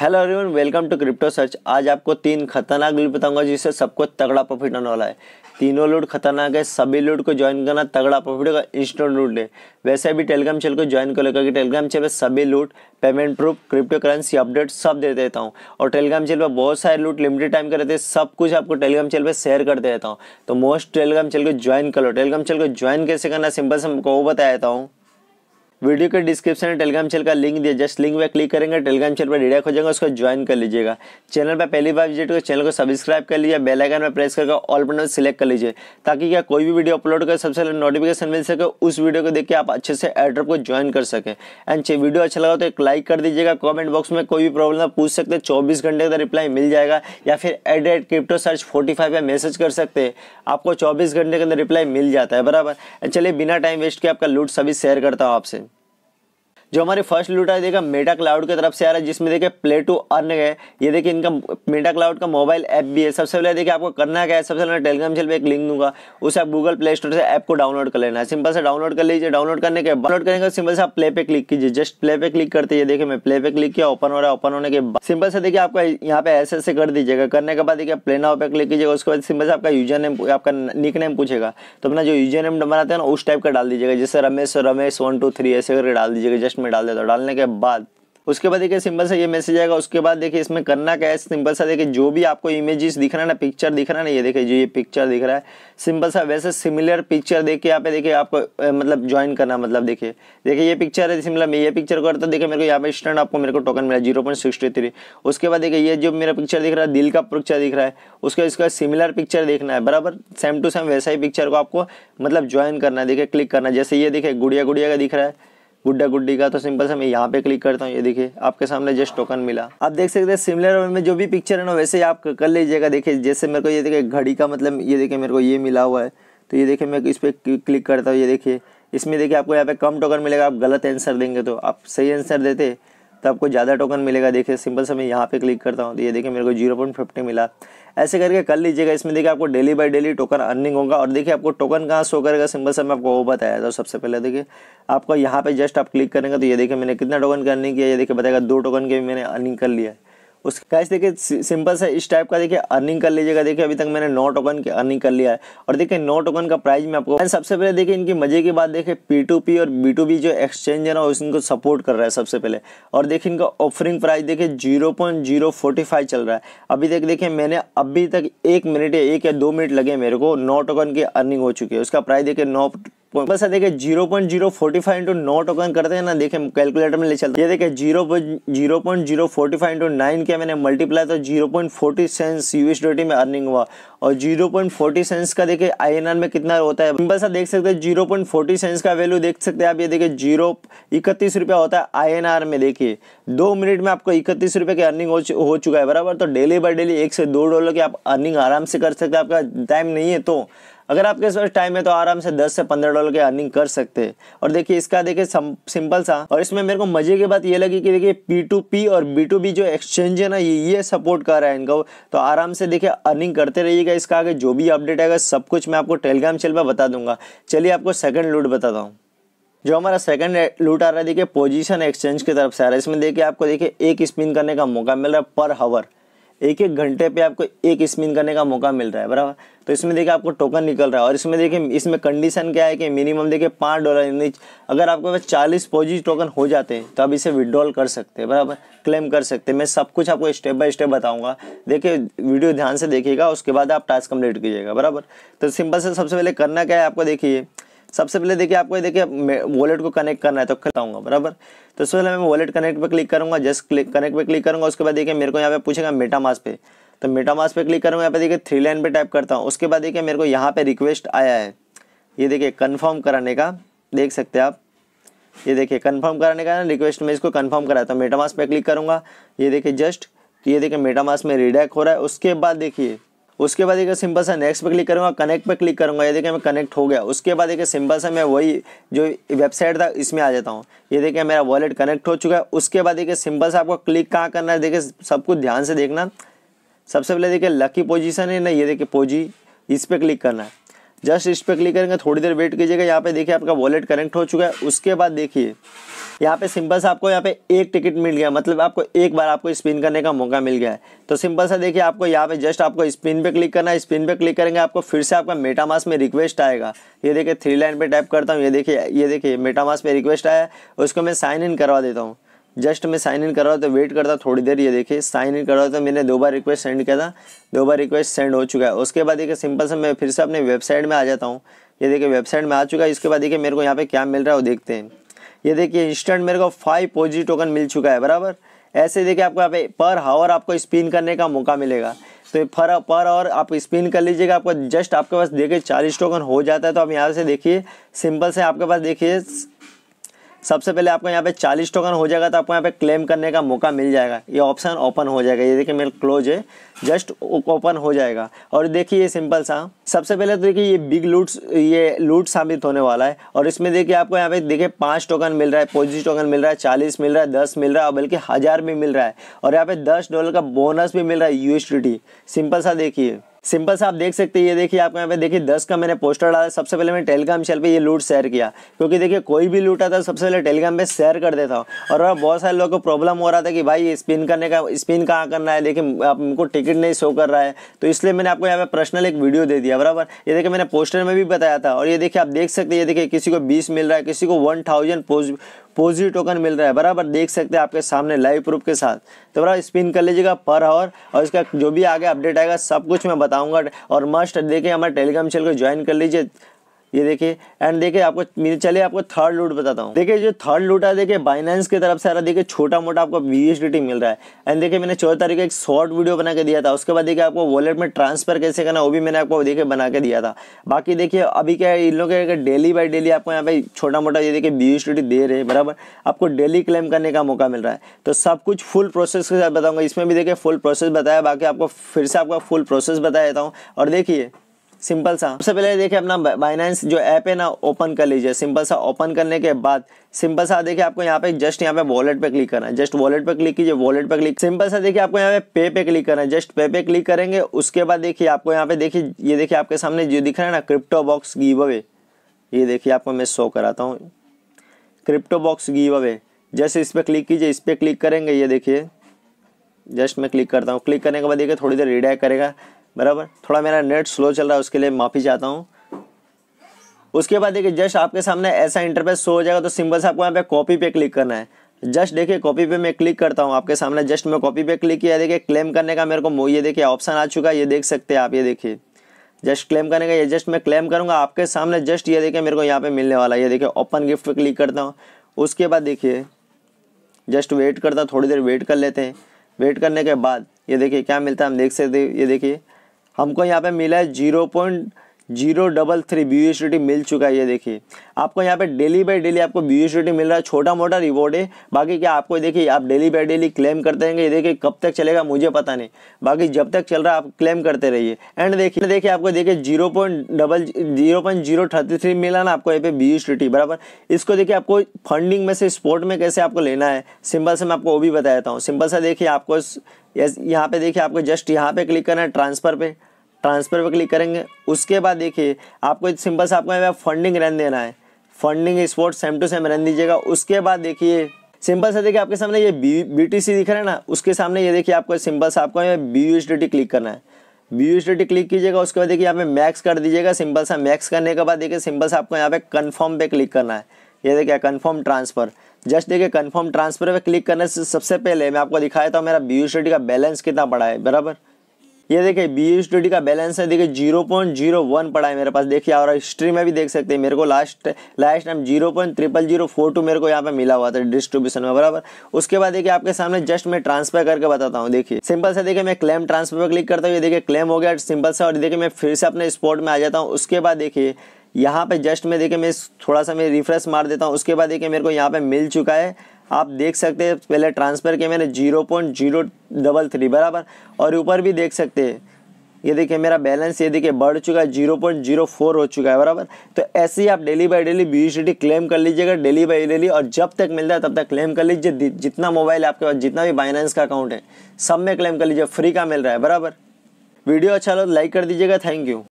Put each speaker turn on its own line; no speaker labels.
hello everyone welcome to Crypto Search आज आपको तीन खतरनाक लूट बताऊंगा जिससे सबको तगड़ा प्रॉफिट आने वाला है तीनों लूट खतरनाक है सभी लूट को ज्वाइन करना तगड़ा प्रॉफिट होगा इंस्टेंट लूट है वैसे भी टेलीग्राम चैनल को ज्वाइन कर लो क्योंकि टेलीग्राम चैनल पर सभी loot payment proof crypto currency update सब दे देता हूँ और टेलीग्राम चैनल पर बहुत सारे लूट लिमिटेड टाइम करते हैं सब कुछ आपको टेलीग्राम चैनल पर शेयर कर देता हूँ तो मोस्ट टेलीग्राम चैनल को ज्वाइन कर लो टेलीग्राम चैनल को ज्वाइन कैसे करना सिंपल से वो बताया हूँ वीडियो के डिस्क्रिप्शन में टेलीग्राम चैनल का लिंक दिया जस्ट लिंक पर क्लिक करेंगे टेलीग्राम चैनल पर डिडेक्ट हो जाएगा उसको ज्वाइन कर लीजिएगा चैनल पर पहली बार विजिट कर तो चैनल को सब्सक्राइब कर लीजिए बेल आइकन पर प्रेस करके ऑल बटन सिलेक्ट कर लीजिए ताकि क्या कोई भी वीडियो अपलोड कर सबसे पहले नोटिफिकेशन मिल सके उस वीडियो को देख के आप अच्छे से एड्रॉप को ज्वाइन कर सकें एंड वीडियो अच्छा लगा तो एक लाइक कर दीजिएगा कॉमेंट बॉक्स में कोई भी प्रॉब्लम पूछ सकते हैं चौबीस घंटे का रिप्लाई मिल जाएगा या फिर at at Crypto Search forty five पर मैसेज कर सकते हैं आपको चौबीस घंटे के अंदर रिप्लाई मिल जाता है बराबर चलिए बिना टाइम वेस्ट किया आपका लूट सभी शेयर करता हूँ आपसे जो हमारे फर्स्ट लूट है देखा मेटा क्लाउड की तरफ से आ रहा है जिसमें देखिए प्ले टू अर्न है ये देखिए इनका मेटा क्लाउड का मोबाइल ऐप भी है सबसे पहले देखिए आपको करना क्या है सबसे पहले टेलीग्राम चैनल पर एक लिंक दूंगा उसे आप गूगल प्ले स्टोर से ऐप को डाउनलोड कर लेना है सिंपल से डाउनलोड कर लीजिए डाउनलोड करने के डाउनलोड करेंगे सिंपल से आप प्ले पे क्लिक कीजिए जस्ट प्ले पे क्लिक करते हैं देखिए मैं प्ले पे क्लिक किया ओपन हो रहा है ओपन होने के बाद सिंपल से देखिए आपका यहाँ पे ऐसे ऐसे कर दीजिएगा करने के बाद देखिए प्ले नाव पे क्लिक कीजिएगा उसके बाद सिंपल से आपका यूजर नेम आपका निक नेम पूछेगा तो अपना जो यूजर नेम बनाते हैं ना उस टाइप का डाल दीजिएगा जैसे Ramesh Ramesh one two three ऐसे करके डाल दीजिएगा जस्ट में डाल देता हूँ डालने के बाद उसके बाद देखिए सिंपल सा ये मैसेज आएगा उसके बाद देखिए इसमें करना क्या है सिंपल सा देखिए जो भी आपको इमेजेस दिख रहा है ना पिक्चर दिख रहा है ना ये देखिए जो ये पिक्चर दिख रहा है सिंपल सा वैसे सिमिलर पिक्चर देख के यहाँ पे देखिए आपको मतलब ज्वाइन करना मतलब देखिए देखिए ये पिक्चर है सिमिलर मैं ये पिक्चर करता हूँ देखिए मेरे को यहाँ पे स्टैंड आपको मेरे को टोकन मिला जीरो उसके बाद देखिए ये जो मेरा पिक्चर दिख रहा है दिल का पिक्चर दिख रहा है उसके इसका सिमिलर पिक्चर देखना है बराबर सेम टू सेम वैसा ही पिक्चर को आपको मतलब ज्वाइन करना है देखिए क्लिक करना जैसे ये देखिए गुड़िया गुड़िया का दिख रहा है गुड्डा गुड्डी का तो सिंपल से मैं यहाँ पे क्लिक करता हूँ ये देखिए आपके सामने जस्ट टोकन मिला आप देख सकते हैं सिमिलर में जो भी पिक्चर है ना वैसे ही आप कर लीजिएगा देखिए जैसे मेरे को ये देखिए घड़ी का मतलब ये देखिए मेरे को ये मिला हुआ है तो ये देखिए मैं इस पर क्लिक करता हूँ ये देखिए इसमें देखिए आपको यहाँ पे कम टोकन मिलेगा आप गलत आंसर देंगे तो आप सही आंसर देते तो आपको ज़्यादा टोकन मिलेगा देखिए सिंपल से मैं यहाँ पे क्लिक करता हूँ तो ये देखिए मेरे को जीरो पॉइंट फिफ्टी मिला ऐसे करके कर लीजिएगा इसमें देखिए आपको daily by daily token earning होगा और देखिए आपको टोकन कहाँ शो करेगा सिंपल से मैं आपको वो बताया था सबसे पहले देखिए आपको यहाँ पे जस्ट आप क्लिक करेंगे तो ये देखिए मैंने कितना टोकन की अर्निंग किया ये देखिए बताएगा दो टोकन भी मैंने अर्निंग कर लिया है उस कैसे देखिए सिंपल सा इस टाइप का देखिए अर्निंग कर लीजिएगा देखिए अभी तक मैंने नौ टोकन की अर्निंग कर लिया है और देखिए नौ टोकन का प्राइस में आपको सबसे पहले देखिए इनकी मजे की बात देखिए पी टू पी और बी टू बी जो एक्सचेंज है ना उसको सपोर्ट कर रहा है सबसे पहले और देखिए इनका ऑफरिंग प्राइस देखिए zero point zero forty five चल रहा है अभी तक देखिए मैंने अभी तक एक मिनट या एक या दो मिनट लगे मेरे को नौ टोकन की अर्निंग हो चुकी है उसका प्राइस देखिए नौ बस देखे zero point zero forty five into नौ टोकन करते हैं ना देखे कैलकुलेटर में ले चलते ये देखे zero zero point zero forty five into nine किया मैंने मल्टीप्लाई तो zero point forty cents US USD में अर्निंग हुआ और जीरो पॉइंट फोर्टी सेंस का देखे आई में कितना होता है बस देख सकते हैं जीरो पॉइंट फोर्टी सेंस का वैल्यू देख सकते हैं आप ये देखे जीरो इकतीस रुपया होता है आई में देखिए दो मिनट में आपको इकतीस रुपये की अर्निंग हो चुका है बराबर तो डेली बाई डेली एक से दो डॉलर की आप अर्निंग आराम से कर सकते हैं आपका टाइम नहीं है तो अगर आपके पास टाइम है तो आराम से 10 से 15 डॉलर के अर्निंग कर सकते हैं और देखिए इसका देखिए सिंपल सा और इसमें मेरे को मजे की बात ये लगी कि देखिए पी टू पी और बी टू बी जो एक्सचेंज है ना ये ये सपोर्ट कर रहा है इनका तो आराम से देखिए अर्निंग करते रहिएगा इसका आगे जो भी अपडेट आएगा सब कुछ मैं आपको टेलीग्राम चैनल पर बता दूंगा चलिए आपको सेकेंड लूट बताता हूँ जो हमारा सेकंड लूट आ रहा है देखिए पोजीशन एक्सचेंज की तरफ से आ रहा है इसमें देखिए आपको देखिए एक स्पिन करने का मौका मिल रहा है पर हावर एक एक घंटे पे आपको एक स्पिन करने का मौका मिल रहा है बराबर तो इसमें देखिए आपको टोकन निकल रहा है और इसमें देखिए इसमें कंडीशन क्या है कि मिनिमम देखिए पाँच डॉलर यानी अगर आपके पास चालीस पॉजिटिव टोकन हो जाते हैं तो आप इसे विड्रॉल कर सकते हैं बराबर क्लेम कर सकते हैं मैं सब कुछ आपको स्टेप बाय स्टेप बताऊंगा देखिए वीडियो ध्यान से देखिएगा उसके बाद आप टास्क कम्प्लीट कीजिएगा बराबर तो सिंपल से सबसे पहले करना क्या है आपको देखिए सबसे पहले देखिए आपको ये देखिए वॉलेट को कनेक्ट करना है तो खिलाऊंगा बराबर तो सबसे पहले मैं वॉलेट कनेक्ट पर क्लिक करूँगा जस्ट क्लिक कनेक्ट पर क्लिक करूँगा उसके बाद देखिए मेरे को यहाँ पे पूछेगा मेटामास पे तो मेटामास पे क्लिक करूँगा यहाँ पे देखिए थ्री लाइन पे टाइप करता हूँ उसके बाद देखिए मेरे को यहाँ पे रिक्वेस्ट आया है ये देखिए कन्फर्म कराने का देख सकते हैं आप ये देखिए कन्फर्म कराने का ना रिक्वेस्ट में इसको कन्फर्म कराया तो मेटामास पे क्लिक करूँगा ये देखिए जस्ट ये देखिए मेटामास में रिडैक हो रहा है उसके बाद देखिए उसके बाद एक सिंपल सा नेक्स्ट पे क्लिक करूँगा कनेक्ट पे क्लिक करूँगा ये देखिए मैं कनेक्ट हो गया उसके बाद एक सिंपल सा मैं वही जो वेबसाइट था इसमें आ जाता हूँ ये देखिए मेरा वॉलेट कनेक्ट हो चुका है उसके बाद एक सिंपल सा आपको क्लिक कहाँ करना है देखिए सब कुछ ध्यान से देखना सबसे पहले देखिए लकी पोजीशन है ना ये देखिए पोजी इस पर क्लिक करना है जस्ट इस पर क्लिक करेंगे थोड़ी देर वेट कीजिएगा यहाँ पे देखिए आपका वॉलेट कनेक्ट हो चुका है उसके बाद देखिए यहाँ पे सिंपल सा आपको यहाँ पे एक टिकट मिल गया मतलब आपको एक बार आपको स्पिन करने का मौका मिल गया है तो सिंपल सा देखिए आपको यहाँ पे जस्ट आपको स्पिन पे क्लिक करना है स्पिन पे क्लिक करेंगे आपको फिर से आपका मेटामास में रिक्वेस्ट आएगा ये देखिए थ्री लाइन पे टाइप करता हूँ ये देखिए ये देखिए मेटामास में रिक्वेस्ट आया उसको मैं साइन इन करवा देता हूँ जस्ट मैं साइन इन कर रहा हूँ तो वेट करता हूँ थोड़ी देर ये देखिए साइन इन कर रहा हूँ तो मैंने दो बार रिक्वेस्ट सेंड किया था दो बार रिक्वेस्ट सेंड हो चुका है उसके बाद देखिए सिंपल से मैं फिर से अपने वेबसाइट में आ जाता हूँ ये देखिए वेबसाइट में आ चुका है इसके बाद देखिए मेरे को यहाँ पे क्या मिल रहा है वो देखते हैं ये देखिए इंस्टेंट मेरे को फाइव पॉजिटिव टोकन मिल चुका है बराबर ऐसे देखिए आपको यहाँ पे पर हावर आपको स्पिन करने का मौका मिलेगा तो पर पर और आप स्पिन कर लीजिएगा आपको जस्ट आपके पास देखिए चालीस टोकन हो जाता है तो आप यहाँ से देखिए सिंपल से आपके पास देखिए सबसे पहले आपको यहाँ पे 40 टोकन हो जाएगा तो आपको यहाँ पे क्लेम करने का मौका मिल जाएगा ये ऑप्शन ओपन हो जाएगा ये देखिए मेरा क्लोज है जस्ट ओपन हो जाएगा और देखिए ये सिंपल सा सबसे पहले तो देखिए ये बिग लूट्स ये लूट साबित होने वाला है और इसमें देखिए आपको यहाँ पे देखिए पाँच टोकन मिल रहा है पॉजिटिव टोकन मिल रहा है चालीस मिल रहा है दस मिल रहा है और बल्कि हज़ार भी मिल रहा है और यहाँ पे दस डॉलर का बोनस भी मिल रहा है यू सिंपल सा देखिए सिंपल से आप देख सकते हैं ये देखिए आपको यहाँ पे देखिए दस का मैंने पोस्टर डाला सबसे पहले मैंने टेलीग्राम चैनल पे ये लूट शेयर किया क्योंकि देखिए कोई भी लूट आता सबसे पहले टेलीग्राम पे शेयर कर देता हूँ और बहुत सारे लोगों को प्रॉब्लम हो रहा था कि भाई स्पिन करने का स्पिन कहाँ करना है देखिए आपको टिकट नहीं शो कर रहा है तो इसलिए मैंने आपको यहाँ पे पर्सनल एक वीडियो दे दिया बराबर ये देखिए मैंने पोस्टर में भी बताया था और ये देखिए आप देख सकते हैं ये देखिए किसी को बीस मिल रहा है किसी को वन थाउजेंड पॉजिटिव टोकन मिल रहा है बराबर देख सकते हैं आपके सामने लाइव प्रूफ के साथ तो बराबर स्पिन कर लीजिएगा पर आवर और इसका जो भी आगे अपडेट आएगा सब कुछ मैं बताऊँगा और मस्ट देखें हमारे टेलीग्राम चैनल को ज्वाइन कर लीजिए ये देखिए एंड देखिए आपको चलिए आपको थर्ड लूट बताता हूँ देखिए जो थर्ड लूट है देखिए बाइनेंस की तरफ से आ रहा देखिए छोटा मोटा आपको वी मिल रहा है एंड देखिए मैंने चौदह तारीख को एक शॉर्ट वीडियो बना के दिया था उसके बाद देखिए आपको वॉलेट में ट्रांसफर कैसे करना वो भी मैंने आपको देखिए बना के दिया था बाकी देखिए अभी क्या है इन लोग डेली बाई डेली आपको यहाँ पे छोटा मोटा ये देखिए वी दे रहे हैं बराबर आपको डेली क्लेम करने का मौका मिल रहा है तो सब कुछ फुल प्रोसेस के साथ बताऊँगा इसमें भी देखिए फुल प्रोसेस बताया बाकी आपको फिर से आपका फुल प्रोसेस बता देता हूँ और देखिए सिंपल सा सबसे पहले देखिए अपना बाइनेंस जो ऐप है ना ओपन कर लीजिए सिंपल सा ओपन करने के बाद सिंपल सा देखिए आपको यहाँ पे जस्ट यहाँ पे वॉलेट पे क्लिक करना है जस्ट वॉलेट पे क्लिक कीजिए वॉलेट पे क्लिक सिंपल सा देखिए आपको यहाँ पे पे पे क्लिक करना है जस्ट पे पे क्लिक करेंगे उसके बाद देखिए आपको यहाँ पे देखिए ये देखिए आपके सामने जो दिख रहा है ना क्रिप्टो बॉक्स गिव अवे ये देखिए आपको मैं शो कराता हूँ crypto box giveaway just इस पर क्लिक कीजिए इस पर क्लिक करेंगे ये देखिए जस्ट मैं क्लिक करता हूँ क्लिक करने के बाद देखिए थोड़ी देर रिडाइक करेगा बराबर थोड़ा मेरा नेट स्लो चल रहा है उसके लिए माफ़ी चाहता हूँ उसके बाद देखिए जस्ट आपके सामने ऐसा इंटरफेस शो हो जाएगा तो सिंपल से आपको यहाँ पे कॉपी पे क्लिक करना है जस्ट देखिए कॉपी पे मैं क्लिक करता हूँ आपके सामने जस्ट मैं कॉपी पे क्लिक किया देखिए क्लेम करने का मेरे को ये देखिए ऑप्शन आ चुका है ये देख सकते हैं आप ये देखिए जस्ट क्लेम करने का ये जस्ट मैं क्लेम करूँगा आपके सामने जस्ट ये देखिए मेरे को यहाँ पे मिलने वाला है ये देखिए ओपन गिफ्ट पे क्लिक करता हूँ उसके बाद देखिए जस्ट वेट करता हूँ थोड़ी देर वेट कर लेते हैं वेट करने के बाद ये देखिए क्या मिलता है हम देख सकते ये देखिए हमको यहाँ पे मिला है zero point zero double three B मिल चुका है ये देखिए आपको यहाँ पे डेली बाई डेली आपको बी मिल रहा है छोटा मोटा रिवॉर्ड है बाकी क्या आपको देखिए आप डेली बाई डेली क्लेम करते रहेंगे ये देखिए कब तक चलेगा मुझे पता नहीं बाकी जब तक चल रहा है आप क्लेम करते रहिए एंड देखिए देखिए आपको देखिए zero point double zero point zero thirty three मिला ना आपको यहाँ पे बी बराबर इसको देखिए आपको फंडिंग में से स्पोर्ट में कैसे आपको लेना है सिंपल से मैं आपको वो भी बता देता हूँ सिंपल सा देखिए आपको यहाँ पे देखिए आपको जस्ट यहाँ पे क्लिक करना है ट्रांसफ़र पर ट्रांसफ़र पर क्लिक करेंगे उसके बाद देखिए आपको सिंपल से आपको यहाँ फंडिंग रन देना है funding support same to same run दीजिएगा उसके बाद देखिए सिंपल सा देखिए आपके सामने ये बी बी दिख रहा है ना उसके सामने ये देखिए आपको सिंपल सा आपको बी यू क्लिक करना है बी यू क्लिक कीजिएगा उसके बाद देखिए यहाँ पे मैक्स कर दीजिएगा सिंपल सा मैक्स करने के बाद देखिए सिंपल सा आपको यहाँ पे कन्फर्म पे क्लिक करना है ये देखिए कन्फर्म ट्रांसफ़र जस्ट देखिए कन्फर्म ट्रांसफ़र पे क्लिक करने से सबसे पहले मैं आपको दिखाया था मेरा बी का बैलेंस कितना पड़ा है बराबर ये देखिए बी स्टडी का बैलेंस है देखिए जीरो पॉइंट जीरो वन पड़ा है मेरे पास देखिए और हिस्ट्री में भी देख सकते हैं मेरे को last last time zero point triple zero four two मेरे को यहाँ पे मिला हुआ था डिस्ट्रीब्यूशन में बराबर उसके बाद देखिए आपके सामने जस्ट मैं ट्रांसफर करके बताता हूँ देखिए सिंपल से देखिए मैं क्लेम ट्रांसफर पर क्लिक करता हूँ ये देखिए क्लेम हो गया सिंपल से और देखिए मैं फिर से अपने स्पॉट में आ जाता हूँ उसके बाद देखिए यहाँ पे जस्ट मैं देखिए मैं थोड़ा सा मैं रिफ्रेश मार देता हूँ उसके बाद देखिए मेरे को यहाँ पे मिल चुका है आप देख सकते हैं पहले ट्रांसफ़र के मैंने zero point zero double three बराबर और ऊपर भी देख सकते हैं ये देखिए मेरा बैलेंस ये देखिए बढ़ चुका है जीरो पॉइंट जीरो फोर हो चुका है बराबर तो ऐसे ही आप डेली बाय डेली बी क्लेम कर लीजिएगा डेली बाय डेली और जब तक मिलता है तब तक क्लेम कर लीजिए जितना मोबाइल आपके पास जितना भी बाइनेंस का अकाउंट है सब में क्लेम कर लीजिए फ्री का मिल रहा है बराबर वीडियो अच्छा लगे लाइक तो कर दीजिएगा थैंक यू